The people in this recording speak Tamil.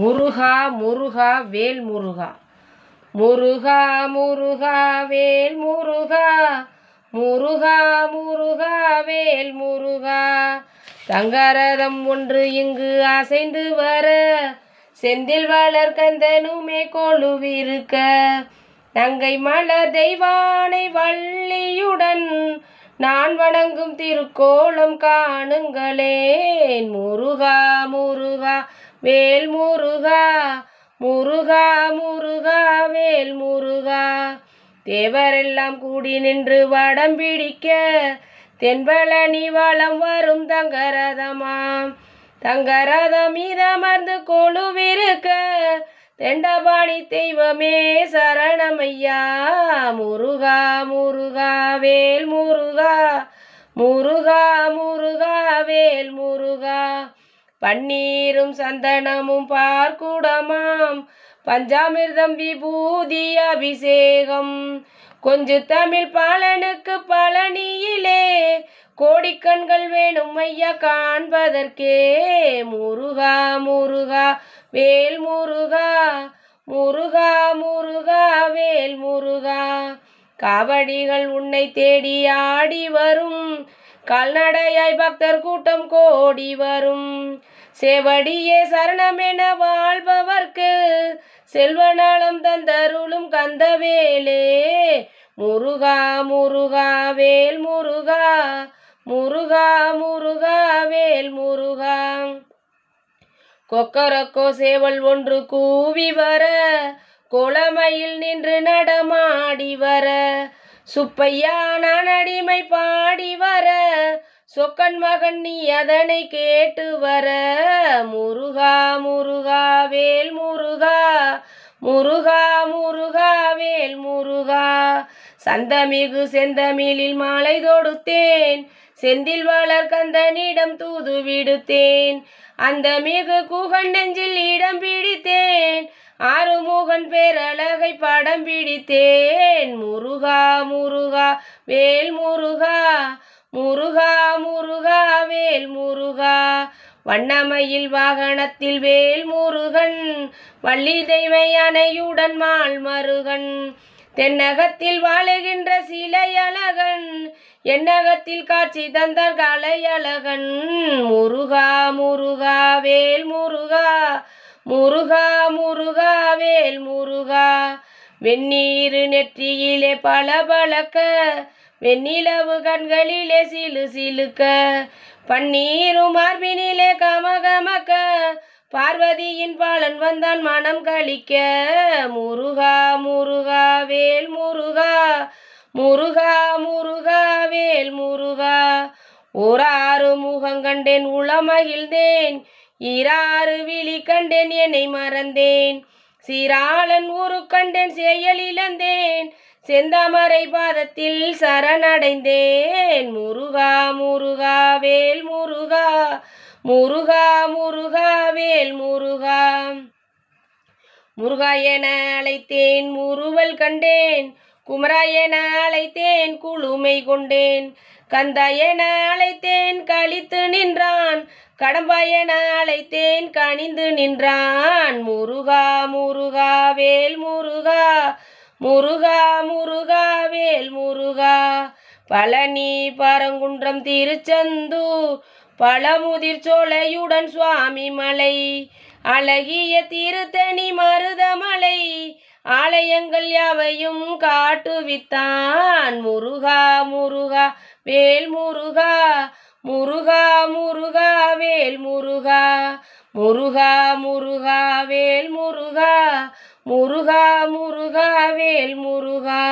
முருகா முருகா வேல் முருகா முருகா முருகா வேல் முருகா முருகா முருகா வேல் முருகா தங்கரதம் ஒன்று இங்கு அசைந்து வர செந்தில் வளர் கந்தனுமே கொழுவிருக்க தங்கை மலர் தெய்வானை வள்ளியுடன் நான் வணங்கும் திருக்கோளம் காணுங்களேன் முருகா முருகா வேல் முருகா முருகா முருகா வேல் முருகா தேவரெல்லாம் கூடி நின்று வடம் பிடிக்க தென்பழனி வளம் வரும் தங்கரதமா தங்கரதம் இதமர்ந்து கொழுவிருக்க தெண்டபாணி தெய்வமே சரணமையா முருகா முருகா வேல் முருகா முருகா முருகா வேல் முருகா பன்னீரும் சந்தனமும் பார்க்குடமாம் பஞ்சாமிர்தம் விபூதி அபிஷேகம் கொஞ்சு தமிழ் பாலனுக்கு பழனியிலே கோடிக்கண்கள் வேணும் ஐயா காண்பதற்கே முருகா முருகா வேல் முருகா முருகா முருகா வேல் முருகா காவடிகள் உன்னை தேடி ஆடி வரும் கால்நடையாய் பக்தர் கூட்டம் கோடி வரும் செவடியே என வாழ்பவர்க்கு செல்வ தந்தருளும் தந்தருளும் கந்தவேலே முருகா முருகா வேல் முருகா முருகா முருகா வேல் முருகா கொக்கரக்கோ சேவல் ஒன்று கூவி வர குளமையில் நின்று நடமாடி வர சுப்பையா நான் அடிமை பாடி வர சொக்கன் மகன் நீ அதனை கேட்டு வர முருகா முருகா வேல் முருகா முருகா முருகா வேல் முருகா சந்தமிகு செந்தமிழில் மாலை தொடுத்தேன் செந்தில் வளர் கந்தனிடம் தூது விடுத்தேன் அந்த மிகு குகன் நெஞ்சில் இடம் பிடித்தேன் ஆறுமுகன் பேரழகை படம் பிடித்தேன் முருகா முருகா வேல் முருகா முருகா முருகா வேல் முருகா வண்ணமையில் வாகனத்தில் வேல் முருகன் வள்ளி தெய்வை அணையுடன் மால் மருகன் தென்னகத்தில் வாழுகின்ற அழகன் எண்ணகத்தில் காட்சி கலை அழகன் முருகா முருகா வேல் முருகா முருகா முருகா வேல் முருகா வெந்நீர் நெற்றியிலே பழக்க வெண்ணிலவு கண்களிலே சிலு சிலுக்க பன்னீரு மார்பினிலே கமகமக்க பார்வதியின் பாலன் வந்தான் மனம் கழிக்க முருகா முருகா வேல் முருகா முருகா முருகா வேல் முருகா ஓராறு முகங்கண்டேன் உளமகிழ்ந்தேன் இராறு விழி கண்டேன் என்னை மறந்தேன் சீராளன் ஊரு கண்டேன் செயல் இழந்தேன் செந்தாமரை பாதத்தில் சரணடைந்தேன் முருகா முருகா வேல் முருகா முருகா முருகா வேல் முருகா முருகா என அழைத்தேன் முருவல் கண்டேன் குமராயன அழைத்தேன் குழுமை கொண்டேன் கந்தாயன அழைத்தேன் கழித்து நின்றான் கடம்பாயன அழைத்தேன் கனிந்து நின்றான் முருகா முருகா வேல் முருகா முருகா முருகா வேல் முருகா பழனி பரங்குன்றம் திருச்செந்தூர் பழமுதிர் சோலையுடன் சுவாமி மலை அழகிய திருத்தணி மருதமலை ஆலயங்கள் யாவையும் காட்டுவித்தான் முருகா முருகா வேல் முருகா முருகா முருகா வேல் முருகா முருகா முருகா வேல் முருகா முருகா முருகா வேல் முருகா